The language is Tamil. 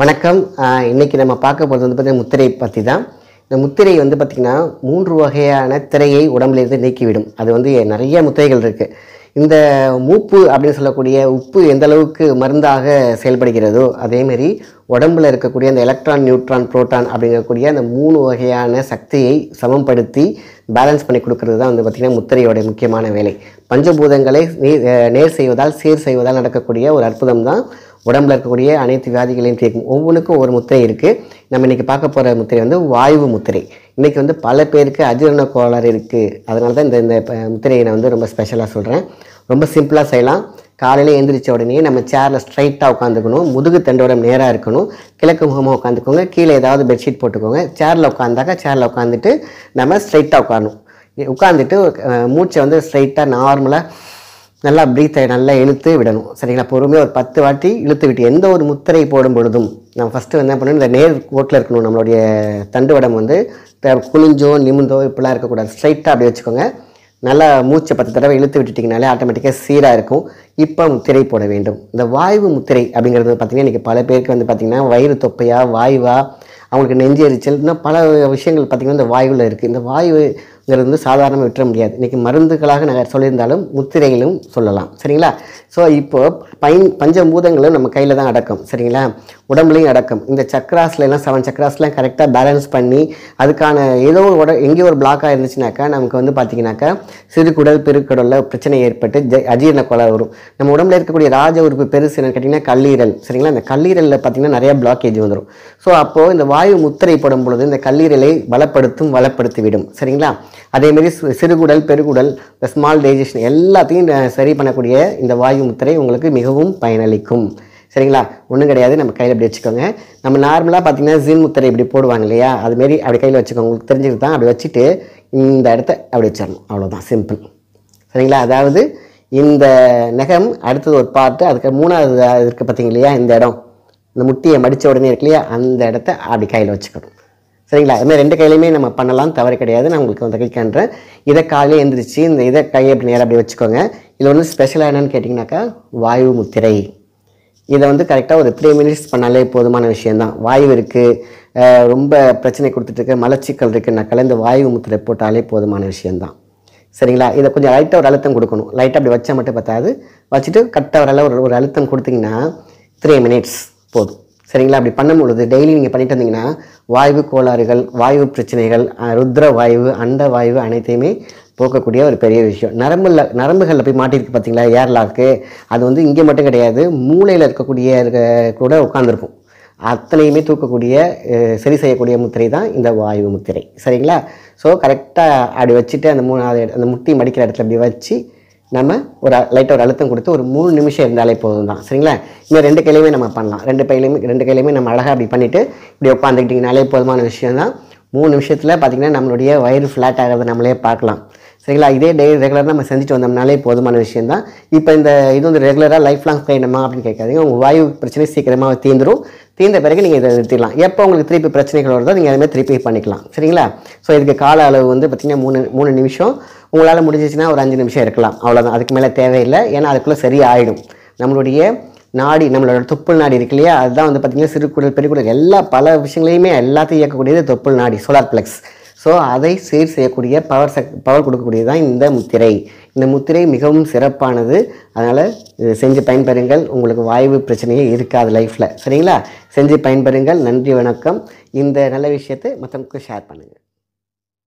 வணக்கம் இன்றைக்கி நம்ம பார்க்க போகிறது வந்து பார்த்திங்கன்னா முத்திரை பற்றி தான் இந்த முத்திரை வந்து பார்த்திங்கன்னா மூன்று வகையான திரையை உடம்புலேருந்து நீக்கிவிடும் அது வந்து நிறைய முத்திரைகள் இருக்குது இந்த மூப்பு அப்படின்னு சொல்லக்கூடிய உப்பு எந்த அளவுக்கு மருந்தாக செயல்படுகிறதோ அதேமாரி உடம்பில் இருக்கக்கூடிய அந்த எலக்ட்ரான் நியூட்ரான் புரோட்டான் அப்படிங்கக்கூடிய அந்த மூணு வகையான சக்தியை சமப்படுத்தி பேலன்ஸ் பண்ணி கொடுக்கறது தான் வந்து பார்த்திங்கன்னா முத்திரையோடைய முக்கியமான வேலை பஞ்சபூதங்களை நேர் செய்வதால் சீர் செய்வதால் நடக்கக்கூடிய ஒரு அற்புதம் தான் உடம்புல இருக்கக்கூடிய அனைத்து வியாதிகளையும் தீர்க்கும் ஒவ்வொன்றுக்கும் ஒரு முத்திரை இருக்குது நம்ம இன்றைக்கி பார்க்க போகிற முத்திரை வந்து வாயு முத்திரை இன்றைக்கி வந்து பல பேருக்கு அஜீரண கோளாறு இருக்குது அதனால தான் இந்த இந்த முத்திரையை நான் வந்து ரொம்ப ஸ்பெஷலாக சொல்கிறேன் ரொம்ப சிம்பிளாக செய்யலாம் காலையில் எழுந்திரிச்ச உடனே நம்ம சேரில் ஸ்ட்ரைட்டாக உட்காந்துக்கணும் முதுகு தண்டோடம் நேராக இருக்கணும் கிழக்கு முகமாக உட்காந்துக்கோங்க கீழே ஏதாவது பெட்ஷீட் போட்டுக்கோங்க சேரில் உட்காந்தாக்க சேரில் உட்காந்துட்டு நம்ம ஸ்ட்ரைட்டாக உட்காரணும் உட்காந்துட்டு மூச்சை வந்து ஸ்ட்ரைட்டாக நார்மலாக நல்லா ப்ரீத்தை நல்லா இழுத்து விடணும் சரிங்களா பொறுமையாக ஒரு பத்து வாட்டி இழுத்து விட்டு எந்த ஒரு முத்திரை போடும் பொழுதும் நம்ம ஃபஸ்ட்டு என்ன பண்ணணும் இந்த நேர் ஓட்டில் இருக்கணும் நம்மளுடைய தண்டுவடம் வந்து குளிஞ்சோ நிமிந்தோ இப்படிலாம் இருக்கக்கூடாது ஸ்ட்ரைட்டாக அப்படி வச்சுக்கோங்க நல்லா மூச்சை பத்து தடவை இழுத்து விட்டுட்டிங்கனாலே ஆட்டோமேட்டிக்காக சீராக இருக்கும் இப்போ முத்திரை போட வேண்டும் இந்த வாய்வு முத்திரை அப்படிங்கிறது பார்த்திங்கன்னா இன்றைக்கி பல பேருக்கு வந்து பார்த்திங்கன்னா வயிறு தொப்பையாக வாய்வாக அவங்களுக்கு நெஞ்சு எரிச்சல் இன்னும் பல விஷயங்கள் பார்த்திங்கன்னா இந்த வாயுவில் இருக்குது இந்த வாயு வந்து சாதாரணமாக விட்டுற முடியாது இன்றைக்கி மருந்துகளாக நாங்கள் சொல்லியிருந்தாலும் முத்திரைகளும் சொல்லலாம் சரிங்களா ஸோ இப்போது பைன் பஞ்சபூதங்களும் நம்ம கையில் தான் அடக்கம் சரிங்களா உடம்புலையும் அடக்கம் இந்த சக்கராஸ்லாம் செவன் சக்கராஸ்லாம் கரெக்டாக பேலன்ஸ் பண்ணி அதுக்கான ஏதோ ஒரு உட எங்கேயோ ஒரு பிளாக்காக இருந்துச்சுனாக்கா நமக்கு வந்து பார்த்திங்கனாக்கா சிறு குடல் பெருக்குடலில் பிரச்சனை ஏற்பட்டு ஜ அஜீரண கோளாறு வரும் நம்ம உடம்புல இருக்கக்கூடிய ராஜ உறுப்பு பெருசு என்னன்னு கேட்டிங்கன்னா கல்லீரல் சரிங்களா அந்த கல்லீரலில் பார்த்திங்கன்னா நிறையா பிளாக்கேஜ் வந்துடும் ஸோ அப்போது இந்த வாயு முத்திரை போடும் பொழுது இந்த கல்லீரலை பலப்படுத்தும் வளப்படுத்திவிடும் சரிங்களா அதேமாரி சிறுகுடல் பெருகுடல் இந்த ஸ்மால் டைஜஷன் எல்லாத்தையும் சரி பண்ணக்கூடிய இந்த வாயு முத்திரை உங்களுக்கு மிகவும் பயனளிக்கும் சரிங்களா ஒன்றும் கிடையாது நம்ம கையில் இப்படி வச்சுக்கோங்க நம்ம நார்மலாக பார்த்தீங்கன்னா ஜீன் முத்திரை இப்படி போடுவாங்க இல்லையா அதுமாரி அப்படி கையில் வச்சுக்கோங்க உங்களுக்கு தெரிஞ்சுட்டு தான் அப்படி வச்சுட்டு இந்த இடத்த அப்படி வச்சிடணும் அவ்வளோதான் சிம்பிள் சரிங்களா அதாவது இந்த நகம் அடுத்தது ஒரு பார்ட்டு அதுக்கு மூணாவது இருக்குது பார்த்தீங்க இல்லையா இந்த இடம் இந்த முட்டியை மடித்த உடனே இருக்கு இல்லையா அந்த இடத்த அப்படி கையில் வச்சுக்கணும் சரிங்களா அதுமாதிரி ரெண்டு கையிலையுமே நம்ம பண்ணலாம் தவறு கிடையாது நான் உங்களுக்கு வந்து கிளிக் இதை காலையில் எழுந்திரிச்சு இந்த இதை கையை அப்படி நேராக அப்படி வச்சுக்கோங்க இதில் ஒன்று ஸ்பெஷலாக என்னென்னு கேட்டிங்கனாக்கா வாயு முத்திரை இதை வந்து கரெக்டாக ஒரு த்ரீ மினிட்ஸ் பண்ணாலே போதுமான விஷயந்தான் வாயு இருக்குது ரொம்ப பிரச்சனை கொடுத்துட்ருக்கு மலச்சிக்கல் இருக்குனாக்கால இந்த வாயு முத்திரை போட்டாலே போதுமான விஷயந்தான் சரிங்களா இதை கொஞ்சம் லைட்டாக ஒரு அழுத்தம் கொடுக்கணும் லைட்டாக அப்படி வச்சால் மட்டும் பத்தாது வச்சுட்டு கரெக்டாக ஒரு ஒரு அழுத்தம் கொடுத்திங்கன்னா த்ரீ மினிட்ஸ் போதும் சரிங்களா அப்படி பண்ணும்பொழுது டெய்லி நீங்கள் பண்ணிட்டு இருந்தீங்கன்னா வாய்வு கோளாறுகள் வாய்வு பிரச்சனைகள் ருத்ர வாய்வு அண்ட வாயு அனைத்தையுமே போக்கக்கூடிய ஒரு பெரிய விஷயம் நரம்புல நரம்புகளில் போய் மாட்டியிருக்கு பார்த்தீங்களா ஏர்லாக்கு அது வந்து இங்கே மட்டும் கிடையாது மூளையில் இருக்கக்கூடிய இருக்க கூட உட்காந்துருக்கும் அத்தனையுமே தூக்கக்கூடிய சரி செய்யக்கூடிய முத்திரை தான் இந்த வாயு முத்திரை சரிங்களா ஸோ கரெக்டாக அப்படி வச்சுட்டு அந்த மூணு அந்த முட்டி மடிக்கிற இடத்துல அப்படி வச்சு நம்ம ஒரு லைட்டாக ஒரு அழுத்தம் கொடுத்து ஒரு மூணு நிமிஷம் இருந்தாலே போதும் தான் சரிங்களா இன்னும் ரெண்டு கையிலையுமே நம்ம பண்ணலாம் ரெண்டு கையிலையுமே ரெண்டு கையிலையுமே நம்ம அழகாக அப்படி பண்ணிவிட்டு இப்படி உட்காந்துக்கிட்டிங்கனாலே போதுமான விஷயம் தான் மூணு நிமிஷத்தில் பார்த்திங்கன்னா நம்மளுடைய வயிறு ஃப்ளாட் ஆகிறத நம்மளே பார்க்கலாம் சரிங்களா இதே டெய்லி ரெகுலராக நம்ம செஞ்சுட்டு வந்தோம்னாலே போதுமான விஷயம் தான் இப்போ இந்த இது வந்து ரெகுலராக லைஃப் லாங் பயணமா அப்படின்னு கேட்காதீங்க உங்கள் வாயு பிரச்சனை சீக்கிரமாக தீந்துடும் தீர்ந்த பிறகு நீங்கள் இதை நிறுத்திடலாம் எப்போ உங்களுக்கு திருப்பி பிரச்சனைகள் வருதோ நீங்கள் அதுமாதிரி திருப்பி பண்ணிக்கலாம் சரிங்களா ஸோ இதுக்கு கால அளவு வந்து பார்த்திங்கன்னா மூணு மூணு நிமிஷம் உங்களால் முடிஞ்சிச்சுன்னா ஒரு அஞ்சு நிமிஷம் இருக்கலாம் அவ்வளோதான் அதுக்கு மேலே தேவையில்லை ஏன்னா அதுக்குள்ளே சரியாயிடும் நம்மளுடைய நாடி நம்மளோட தொப்புள் நாடி இருக்கு இல்லையா அதுதான் வந்து பார்த்திங்கன்னா பெரிய குடல் எல்லா பல விஷயங்களையுமே எல்லாத்தையும் இயக்கக்கூடியது தொப்புள் நாடி சோலார் பிளக்ஸ் ஸோ அதை சீர் செய்யக்கூடிய பவர் சக் பவர் கொடுக்கக்கூடியது தான் இந்த முத்திரை இந்த முத்திரை மிகவும் சிறப்பானது அதனால் செஞ்சு பயன்பெறுங்கள் உங்களுக்கு வாய்வு பிரச்சனையே இருக்காது லைஃப்பில் சரிங்களா செஞ்சு பயன்பெறுங்கள் நன்றி வணக்கம் இந்த நல்ல விஷயத்தை மற்றவங்களுக்கு ஷேர் பண்ணுங்கள்